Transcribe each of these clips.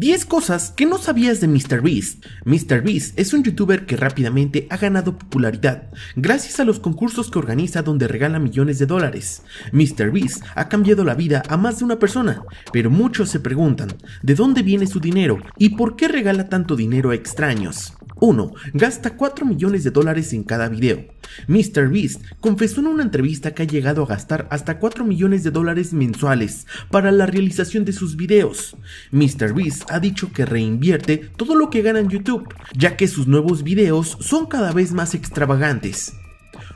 10 cosas que no sabías de MrBeast. Beast es un youtuber que rápidamente ha ganado popularidad gracias a los concursos que organiza donde regala millones de dólares. MrBeast ha cambiado la vida a más de una persona, pero muchos se preguntan de dónde viene su dinero y por qué regala tanto dinero a extraños. 1. Gasta 4 millones de dólares en cada video. Mr. Beast confesó en una entrevista que ha llegado a gastar hasta 4 millones de dólares mensuales para la realización de sus videos. Mr. Beast ha dicho que reinvierte todo lo que gana en YouTube, ya que sus nuevos videos son cada vez más extravagantes.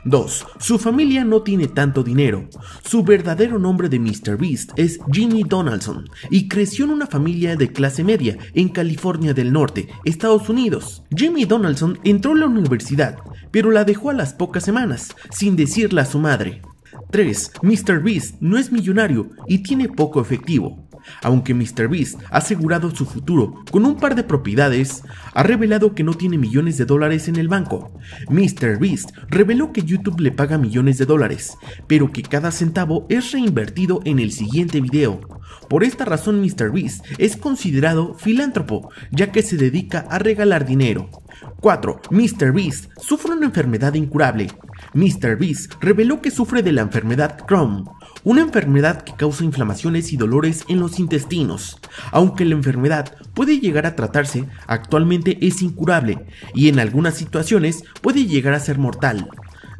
2. Su familia no tiene tanto dinero. Su verdadero nombre de Mr. Beast es Jimmy Donaldson y creció en una familia de clase media en California del Norte, Estados Unidos. Jimmy Donaldson entró a la universidad, pero la dejó a las pocas semanas, sin decirle a su madre. 3. Mr. Beast no es millonario y tiene poco efectivo aunque MrBeast ha asegurado su futuro con un par de propiedades, ha revelado que no tiene millones de dólares en el banco. Beast reveló que YouTube le paga millones de dólares, pero que cada centavo es reinvertido en el siguiente video. Por esta razón Beast es considerado filántropo, ya que se dedica a regalar dinero. 4. Beast sufre una enfermedad incurable. Beast reveló que sufre de la enfermedad Crohn, una enfermedad que causa inflamaciones y dolores en los intestinos. Aunque la enfermedad puede llegar a tratarse, actualmente es incurable y en algunas situaciones puede llegar a ser mortal.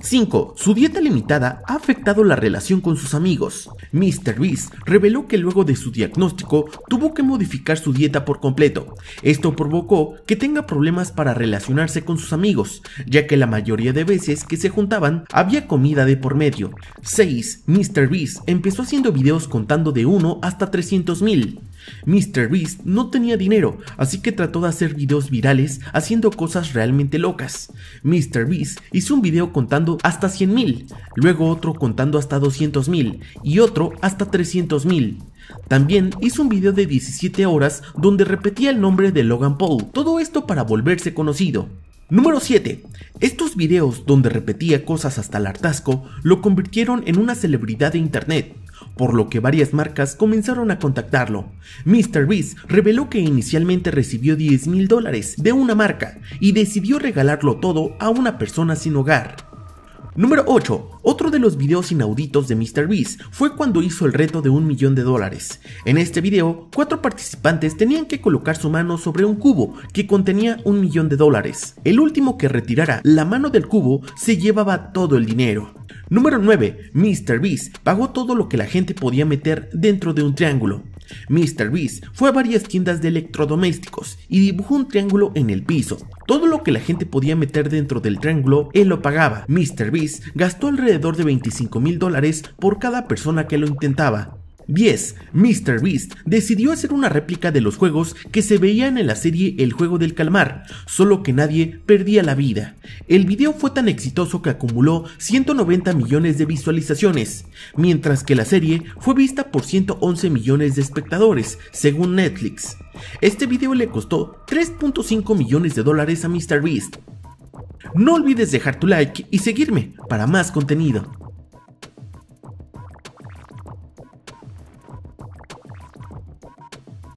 5. Su dieta limitada ha afectado la relación con sus amigos. Mr. Beast reveló que luego de su diagnóstico tuvo que modificar su dieta por completo. Esto provocó que tenga problemas para relacionarse con sus amigos, ya que la mayoría de veces que se juntaban había comida de por medio. 6. Mr. Beast empezó haciendo videos contando de 1 hasta 300 mil. Mr. Beast no tenía dinero, así que trató de hacer videos virales haciendo cosas realmente locas. Mr. Beast hizo un video contando hasta 100.000, luego otro contando hasta 200.000 y otro hasta 300.000. También hizo un video de 17 horas donde repetía el nombre de Logan Paul, todo esto para volverse conocido. Número 7. Estos videos donde repetía cosas hasta el hartazgo lo convirtieron en una celebridad de internet por lo que varias marcas comenzaron a contactarlo. Mr. Beast reveló que inicialmente recibió 10 mil dólares de una marca y decidió regalarlo todo a una persona sin hogar. Número 8. Otro de los videos inauditos de Mr. Beast fue cuando hizo el reto de un millón de dólares. En este video, cuatro participantes tenían que colocar su mano sobre un cubo que contenía un millón de dólares. El último que retirara la mano del cubo se llevaba todo el dinero. Número 9. Mr. Beast pagó todo lo que la gente podía meter dentro de un triángulo. Mr. Beast fue a varias tiendas de electrodomésticos y dibujó un triángulo en el piso. Todo lo que la gente podía meter dentro del triángulo, él lo pagaba. Mr. Beast gastó alrededor de 25 mil dólares por cada persona que lo intentaba. 10. Beast decidió hacer una réplica de los juegos que se veían en la serie El juego del calmar, solo que nadie perdía la vida. El video fue tan exitoso que acumuló 190 millones de visualizaciones, mientras que la serie fue vista por 111 millones de espectadores, según Netflix. Este video le costó 3.5 millones de dólares a Beast. No olvides dejar tu like y seguirme para más contenido.